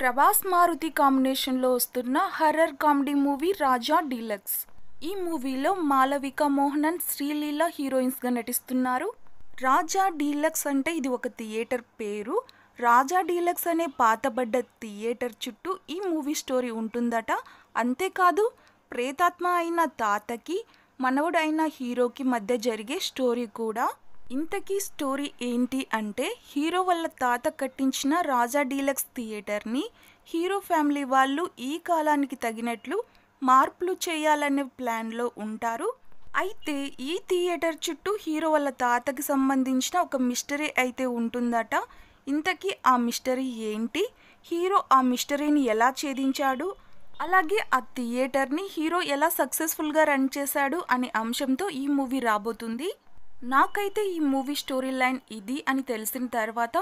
ప్రభాస్ మారుతి కాంబినేషన్లో వస్తున్న horror comedy movie Raja Deluxe ఈ మూవీలో మాలవిక మోహనన్ శ్రీలీల హీరోయిన్స్గా నటిస్తున్నారు రాజా డీలక్స్ అంటే ఇది ఒక థియేటర్ పేరు రాజా డీలక్స్ అనే పాతబడ్డ థియేటర్ చుట్టూ ఈ మూవీ స్టోరీ ఉంటుందట అంతేకాదు ప్రేతాత్మ అయిన తాతకి మనవడైన హీరోకి మధ్య జరిగే స్టోరీ కూడా ఇంతకీ స్టోరీ ఏంటి అంటే హీరో వాళ్ళ తాత కట్టించిన రాజా డీలక్స్ థియేటర్ని హీరో ఫ్యామిలీ వాళ్ళు ఈ కాలానికి తగినట్లు మార్పులు చేయాలనే ప్లాన్లో ఉంటారు అయితే ఈ థియేటర్ చుట్టూ హీరో వాళ్ళ తాతకి సంబంధించిన ఒక మిస్టరీ అయితే ఉంటుందట ఇంతకీ ఆ మిస్టరీ ఏంటి హీరో ఆ మిస్టరీని ఎలా ఛేదించాడు అలాగే ఆ థియేటర్ని హీరో ఎలా సక్సెస్ఫుల్గా రన్ చేశాడు అనే అంశంతో ఈ మూవీ రాబోతుంది నాకైతే ఈ మూవీ స్టోరీ లైన్ ఇది అని తెలిసిన తర్వాత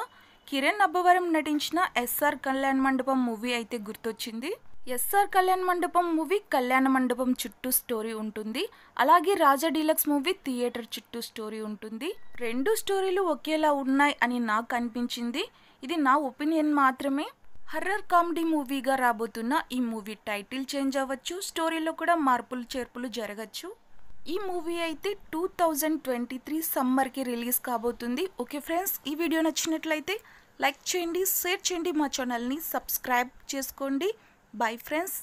కిరణ్ అబ్బవరం నటించిన ఎస్ఆర్ కళ్యాణ్ మండపం మూవీ అయితే గుర్తొచ్చింది ఎస్ఆర్ కళ్యాణ్ మండపం మూవీ కళ్యాణ మండపం చుట్టూ స్టోరీ ఉంటుంది అలాగే రాజా డీలక్స్ మూవీ థియేటర్ చుట్టూ స్టోరీ ఉంటుంది రెండు స్టోరీలు ఒకేలా ఉన్నాయి అని నాకు అనిపించింది ఇది నా ఒపీనియన్ మాత్రమే హర్రర్ కామెడీ మూవీగా రాబోతున్న ఈ మూవీ టైటిల్ చేంజ్ అవ్వచ్చు స్టోరీలో కూడా మార్పులు చేర్పులు జరగచ్చు ఈ మూవీ అయితే టూ థౌజండ్ ట్వంటీ త్రీ సమ్మర్కి రిలీజ్ కాబోతుంది ఓకే ఫ్రెండ్స్ ఈ వీడియో నచ్చినట్లయితే లైక్ చేయండి షేర్ చేయండి మా ఛానల్ని సబ్స్క్రైబ్ చేసుకోండి బై ఫ్రెండ్స్